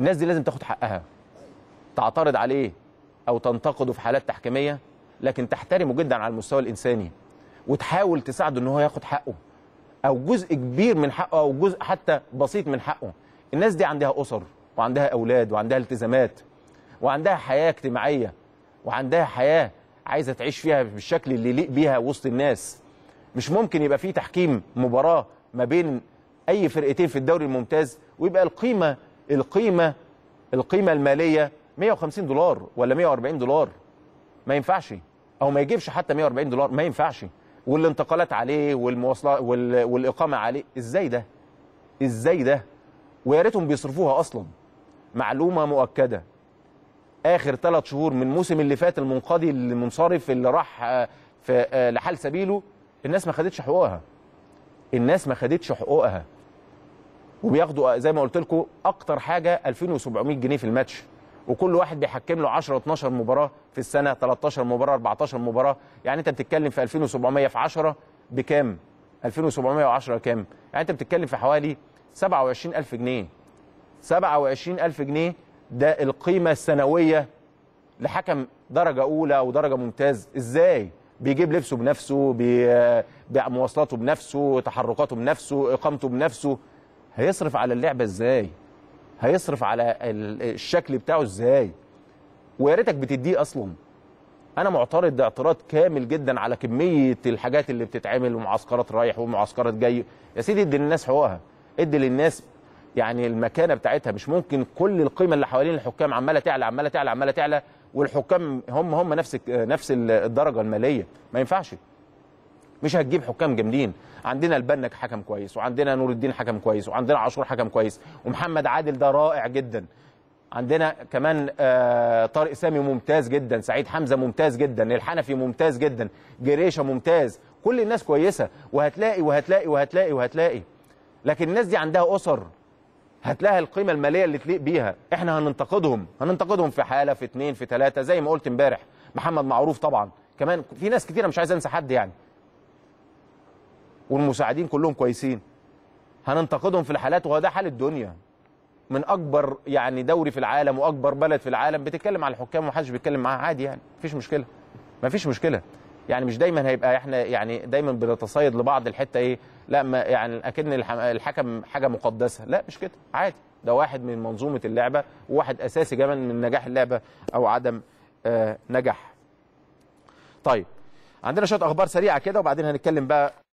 الناس دي لازم تاخد حقها تعترض عليه إيه؟ أو تنتقده في حالات تحكيمية لكن تحترمه جدا على المستوى الإنساني وتحاول تساعده إن هو ياخد حقه أو جزء كبير من حقه أو جزء حتى بسيط من حقه الناس دي عندها أسر وعندها أولاد وعندها التزامات وعندها حياة اجتماعية وعندها حياة عايزة تعيش فيها بالشكل اللي يليق بيها وسط الناس مش ممكن يبقى في تحكيم مباراة ما بين أي فرقتين في الدوري الممتاز ويبقى القيمة القيمه القيمه الماليه 150 دولار ولا 140 دولار ما ينفعش او ما يجيبش حتى 140 دولار ما ينفعش والانتقالات عليه والمواصلات والاقامه عليه ازاي ده ازاي ده ويا ريتهم بيصرفوها اصلا معلومه مؤكده اخر ثلاث شهور من الموسم اللي فات المنقضي المنصرف اللي راح في آه، لحال سبيله الناس ما خدتش حقوقها الناس ما خدتش حقوقها وبياخدوا زي ما قلت لكم اكتر حاجه 2700 جنيه في الماتش وكل واحد بيحكم له 10 12 مباراه في السنه 13 مباراه 14 مباراه يعني انت بتتكلم في 2700 في 10 بكام 2710 كام يعني انت بتتكلم في حوالي 27000 جنيه 27000 جنيه ده القيمه السنويه لحكم درجه اولى ودرجه ممتاز ازاي بيجيب لبسه بنفسه بي... مواصلاته بنفسه تحركاته بنفسه اقامته بنفسه هيصرف على اللعبه ازاي هيصرف على الشكل بتاعه ازاي ويا ريتك بتديه اصلا انا معترض اعتراض كامل جدا على كميه الحاجات اللي بتتعمل ومعسكرات رايح ومعسكرات جاي يا سيدي ادي للناس حقوقها ادي للناس يعني المكانه بتاعتها مش ممكن كل القيمه اللي حوالين الحكام عماله تعلى عماله تعلى عماله تعلى والحكام هم هم نفس نفس الدرجه الماليه ما ينفعش مش هتجيب حكام جامدين عندنا البنك حكم كويس وعندنا نور الدين حكم كويس وعندنا عاشور حكم كويس ومحمد عادل ده رائع جدا عندنا كمان آه، طارق سامي ممتاز جدا سعيد حمزه ممتاز جدا الحنفي ممتاز جدا جريشه ممتاز كل الناس كويسه وهتلاقي وهتلاقي وهتلاقي وهتلاقي لكن الناس دي عندها اسر هتلاقي القيمه الماليه اللي تليق بيها احنا هننتقدهم هننتقدهم في حاله في اثنين في ثلاثه زي ما قلت امبارح محمد معروف طبعا كمان في ناس كتيره مش عايز انسى حد يعني والمساعدين كلهم كويسين هننتقدهم في الحالات وهو ده حال الدنيا من اكبر يعني دوري في العالم واكبر بلد في العالم بتتكلم على الحكام ومحدش بيتكلم معاها عادي يعني مفيش مشكله مفيش مشكله يعني مش دايما هيبقى احنا يعني دايما بنتصيد لبعض الحته ايه لا ما يعني اكن الحكم حاجه مقدسه لا مش كده عادي ده واحد من منظومه اللعبه وواحد اساسي كمان من نجاح اللعبه او عدم آه نجاح طيب عندنا شويه اخبار سريعه كده وبعدين هنتكلم بقى